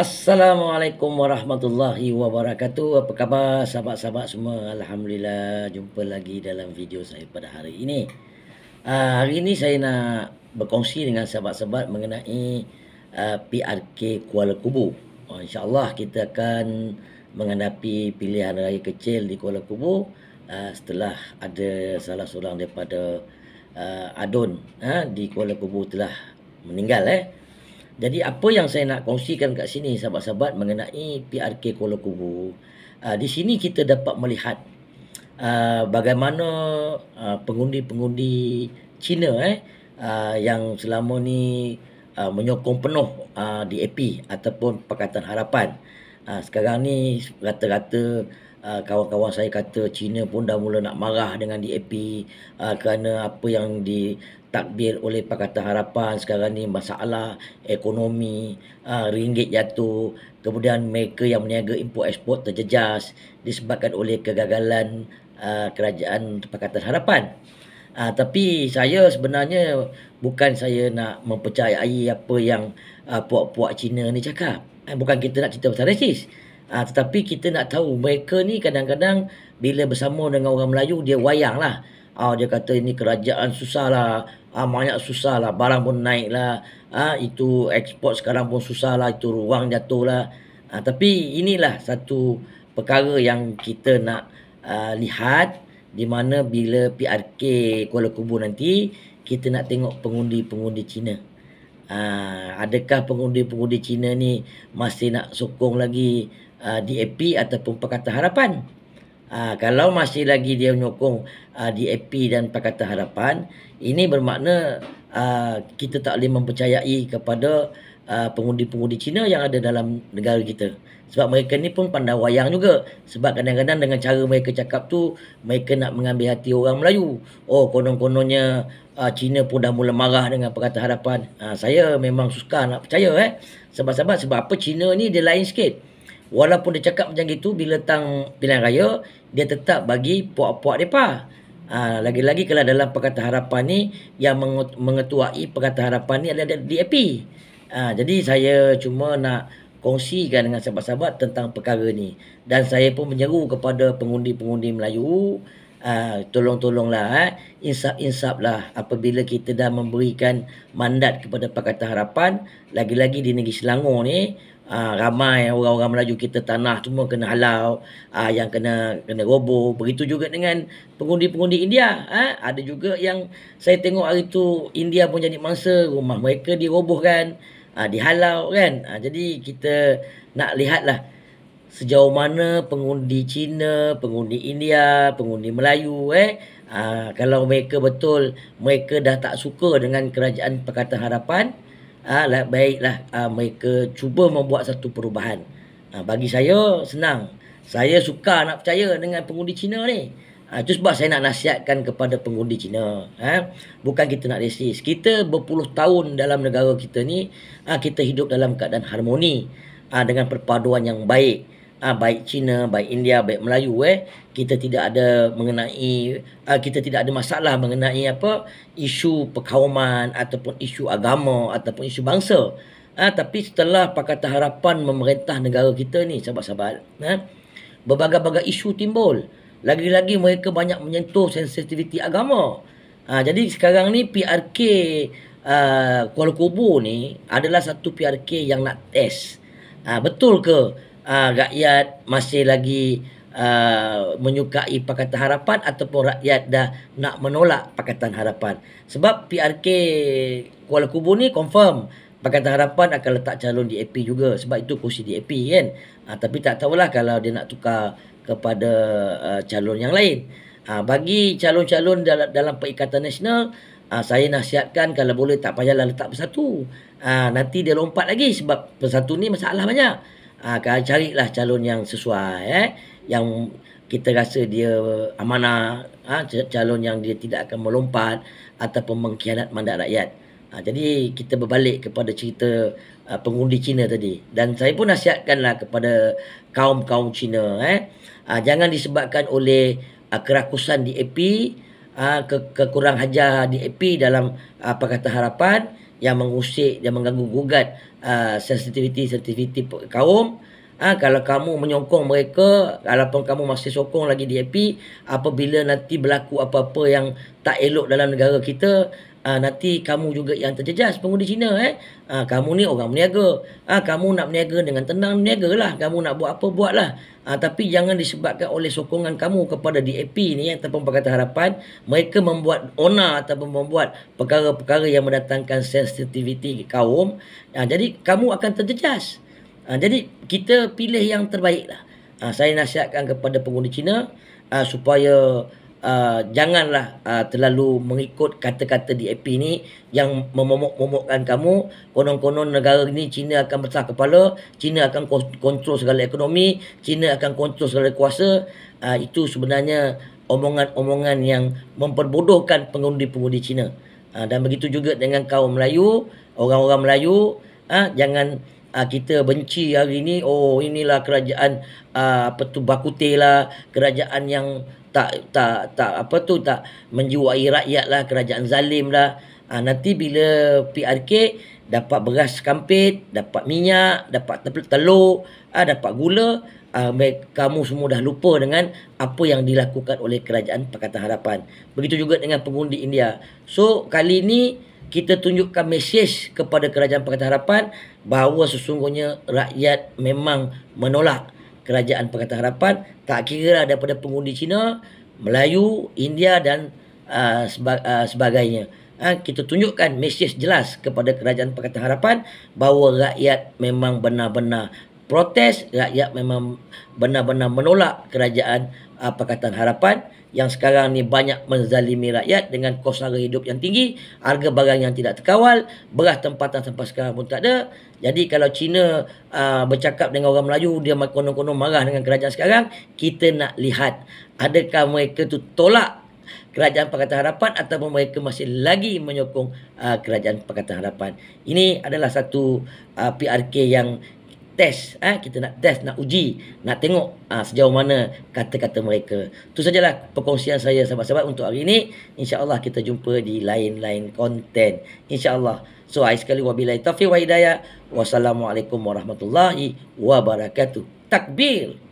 Assalamualaikum warahmatullahi wabarakatuh Apa khabar sahabat-sahabat semua Alhamdulillah Jumpa lagi dalam video saya pada hari ini uh, Hari ini saya nak berkongsi dengan sahabat-sahabat Mengenai uh, ah, PRK Kuala Kubu oh, InsyaAllah kita akan menghadapi pilihan raya kecil di Kuala Kubu uh, Setelah ada salah seorang daripada uh, ADUN uh, Di Kuala Kubu telah meninggal eh jadi apa yang saya nak kongsikan kat sini sahabat-sahabat mengenai PRK Kuala Kubu. Uh, ah, di sini kita dapat melihat uh, bagaimana uh, pengundi-pengundi Cina eh uh, yang selama ni uh, menyokong penuh uh, DAP ataupun Pakatan Harapan. Uh, sekarang ni rata-rata Ah, kawan-kawan saya kata China pun dah mula nak marah dengan DAP uh, ah, kerana apa yang di takbir oleh Pakatan Harapan sekarang ni masalah ekonomi uh, ringgit jatuh kemudian mereka yang meniaga import ekspor terjejas disebabkan oleh kegagalan uh, kerajaan Pakatan Harapan uh, tapi saya sebenarnya bukan saya nak mempercayai apa yang uh, puak-puak China ni cakap eh, bukan kita nak cerita pasal resis Ha, tetapi kita nak tahu mereka ni kadang-kadang bila bersama dengan orang Melayu dia wayang lah. Ha, dia kata ini kerajaan susah lah. Ha, banyak susah lah. Barang pun naik lah. Ha, itu ekspor sekarang pun susah lah. Itu ruang jatuh lah. Ha, tapi inilah satu perkara yang kita nak uh, lihat di mana bila PRK Kuala Kubu nanti kita nak tengok pengundi-pengundi Cina. Uh, adakah pengundi-pengundi Cina ni masih nak sokong lagi uh, DAP ataupun Pakatan Harapan. Uh, kalau masih lagi dia menyokong uh, DAP dan Pakatan Harapan, ini bermakna uh, kita tak boleh mempercayai kepada uh, pengundi-pengundi Cina yang ada dalam negara kita. Sebab mereka ni pun pandai wayang juga. Sebab kadang-kadang dengan cara mereka cakap tu, mereka nak mengambil hati orang Melayu. Oh, konon-kononnya uh, Cina pun dah mula marah dengan Pakatan Harapan. Uh, saya memang suka nak percaya eh. Sebab-sebab sebab apa Cina ni dia lain sikit. Walaupun dia cakap macam gitu bila tang pilihan raya dia tetap bagi puak-puak depa. Ha, ah, lagi-lagi kalau dalam perkataan harapan ni yang mengetuai perkataan harapan ni adalah DAP. Ha, ah, jadi saya cuma nak kongsikan dengan sahabat-sahabat tentang perkara ni dan saya pun menyeru kepada pengundi-pengundi Melayu Uh, tolong-tolonglah eh. insap lah apabila kita dah memberikan mandat kepada Pakatan Harapan lagi-lagi di negeri Selangor ni uh, ramai orang-orang Melayu kita tanah semua kena halau uh, yang kena kena roboh begitu juga dengan pengundi-pengundi India uh, ada juga yang saya tengok hari tu India pun jadi mangsa rumah mereka dirobohkan uh, dihalau kan uh, jadi kita nak lihatlah sejauh mana pengundi Cina, pengundi India, pengundi Melayu eh uh, kalau mereka betul mereka dah tak suka dengan kerajaan Pakatan Harapan Ah, ha, baiklah ha, mereka cuba membuat satu perubahan. Ha, bagi saya senang. Saya suka nak percaya dengan pengundi Cina ni. Ha, itu sebab saya nak nasihatkan kepada pengundi Cina. Ha? Bukan kita nak resis. Kita berpuluh tahun dalam negara kita ni, ha, kita hidup dalam keadaan harmoni ha, dengan perpaduan yang baik uh, baik Cina, baik India, baik Melayu eh kita tidak ada mengenai uh, kita tidak ada masalah mengenai apa isu perkauman ataupun isu agama ataupun isu bangsa. Uh, tapi setelah Pakatan Harapan memerintah negara kita ni sahabat-sahabat, eh, berbagai-bagai isu timbul. Lagi-lagi mereka banyak menyentuh sensitiviti agama. Uh, jadi sekarang ni PRK uh, Kuala Kubu ni adalah satu PRK yang nak test. Uh, betul ke uh, rakyat masih lagi uh, menyukai Pakatan Harapan ataupun rakyat dah nak menolak Pakatan Harapan. Sebab PRK Kuala Kubu ni confirm Pakatan Harapan akan letak calon di DAP juga sebab itu kursi DAP kan. Uh, tapi tak tahulah kalau dia nak tukar kepada uh, calon yang lain. Uh, bagi calon-calon dalam, dalam Perikatan Nasional, uh, saya nasihatkan kalau boleh tak payahlah letak bersatu. Uh, nanti dia lompat lagi sebab bersatu ni masalah banyak. Ha, carilah calon yang sesuai eh? Yang kita rasa dia amanah ha? Calon yang dia tidak akan melompat atau mengkhianat mandat rakyat ha, Jadi kita berbalik kepada cerita uh, pengundi Cina tadi Dan saya pun nasihatkanlah kepada kaum-kaum Cina eh? ha, Jangan disebabkan oleh uh, kerakusan di AP uh, ke- Kekurang hajar di AP dalam uh, Pakatan Harapan yang mengusik yang mengganggu gugat uh, sensitiviti sensitiviti kaum Ah ha, kalau kamu menyokong mereka walaupun kamu masih sokong lagi DAP apabila nanti berlaku apa-apa yang tak elok dalam negara kita Ha, nanti kamu juga yang terjejas pengundi Cina eh. Ha, kamu ni orang berniaga. Ha, kamu nak berniaga dengan tenang berniagalah. Kamu nak buat apa buatlah. Ha, tapi jangan disebabkan oleh sokongan kamu kepada DAP ni yang eh, ataupun Pakatan Harapan, mereka membuat ona ataupun membuat perkara-perkara yang mendatangkan sensitiviti kaum. Ha, jadi kamu akan terjejas. Ha, jadi kita pilih yang terbaiklah. Ha, saya nasihatkan kepada pengundi Cina ha, supaya Uh, janganlah uh, terlalu mengikut kata-kata di DAP ni yang memomok-momokkan kamu konon-konon negara ini China akan besar kepala China akan kontrol segala ekonomi China akan kontrol segala kuasa uh, itu sebenarnya omongan-omongan yang memperbodohkan pengundi-pengundi China uh, dan begitu juga dengan kaum Melayu orang-orang Melayu uh, jangan Uh, kita benci hari ini oh inilah kerajaan uh, apa tu lah, kerajaan yang tak tak tak apa tu tak menjiwai rakyat lah kerajaan zalim lah ha, ah, nanti bila PRK dapat beras kampit dapat minyak dapat telur ha, dapat gula ha, kamu semua dah lupa dengan apa yang dilakukan oleh kerajaan Pakatan Harapan begitu juga dengan pengundi India so kali ini kita tunjukkan mesej kepada kerajaan Pakatan Harapan bahawa sesungguhnya rakyat memang menolak kerajaan Pakatan Harapan tak kira daripada pengundi Cina, Melayu, India dan uh, seba, uh, sebagainya. Ha, kita tunjukkan mesej jelas kepada Kerajaan Pakatan Harapan bahawa rakyat memang benar-benar protes, rakyat memang benar-benar menolak Kerajaan uh, Pakatan Harapan yang sekarang ni banyak menzalimi rakyat dengan kos harga hidup yang tinggi, harga barang yang tidak terkawal, beras tempatan sampai sekarang pun tak ada. Jadi kalau China uh, ah, bercakap dengan orang Melayu, dia konon-konon marah dengan kerajaan sekarang, kita nak lihat adakah mereka tu tolak kerajaan Pakatan Harapan ataupun mereka masih lagi menyokong uh, kerajaan Pakatan Harapan. Ini adalah satu uh, ah, PRK yang test eh? kita nak test nak uji nak tengok uh, sejauh mana kata-kata mereka tu sajalah perkongsian saya sahabat-sahabat untuk hari ini insyaallah kita jumpa di lain-lain konten insyaallah so ai sekali wabilai. taufiq wa hidayah wassalamualaikum warahmatullahi wabarakatuh takbir